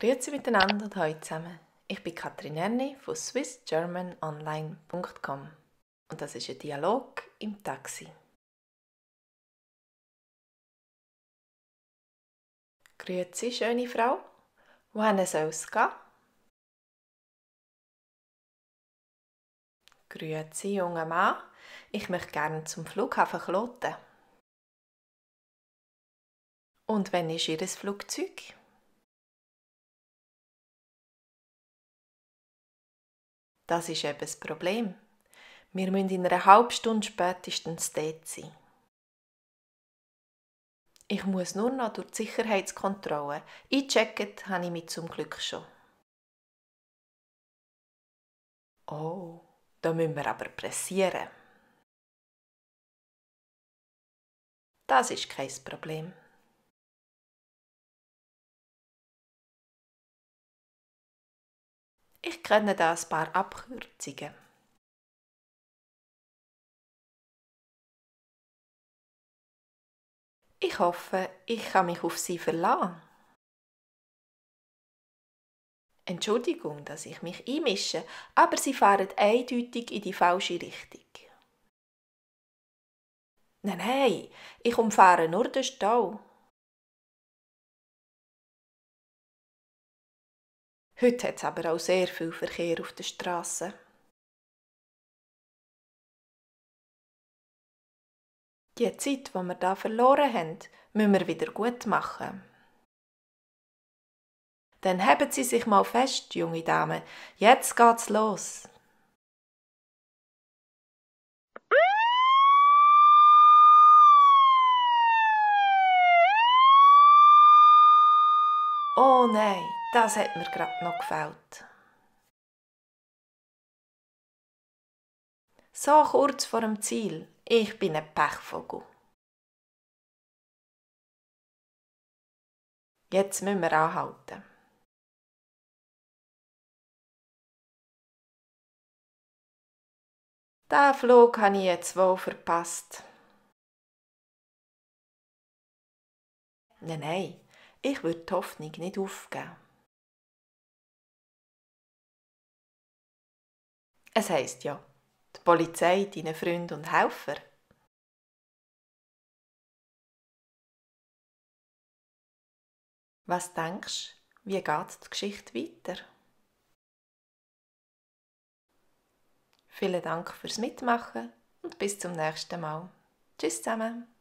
Grüezi miteinander und hallo zusammen. Ich bin Katrin Erni von swissgermanonline.com und das ist ein Dialog im Taxi. Grüezi, schöne Frau. Wohin soll es gehen? Grüezi, junger Mann. Ich möchte gerne zum Flughafen Kloten. Und wenn ist Ihr Flugzeug? Das ist eben das Problem. Wir müssen in einer halben Stunde spätestens dort sein. Ich muss nur noch durch die Sicherheitskontrolle. Eingecheckt habe ich mich zum Glück schon. Oh, da müssen wir aber pressieren. Das ist kein Problem. Ich kenne da ein paar Abkürzungen. Ich hoffe, ich kann mich auf Sie verlassen. Entschuldigung, dass ich mich einmische, aber Sie fahren eindeutig in die falsche Richtung. Nein, nein, ich umfahre nur den Stall. Heute hat es aber auch sehr viel Verkehr auf den Straßen. Die Zeit, die wir hier verloren haben, müssen wir wieder gut machen. Dann heben Sie sich mal fest, junge Dame. Jetzt geht's los. Oh nein, das hat mir gerade noch gefällt. So kurz vor dem Ziel, ich bin ein Pechvogel. Jetzt müssen wir anhalten. Den Flug habe ich jetzt wohl verpasst. Nein, nein, ich würde die Hoffnung nicht aufgeben. Es heisst ja, die Polizei, deine Freunde und Helfer. Was denkst du, wie geht die Geschichte weiter? Vielen Dank fürs Mitmachen und bis zum nächsten Mal. Tschüss zusammen!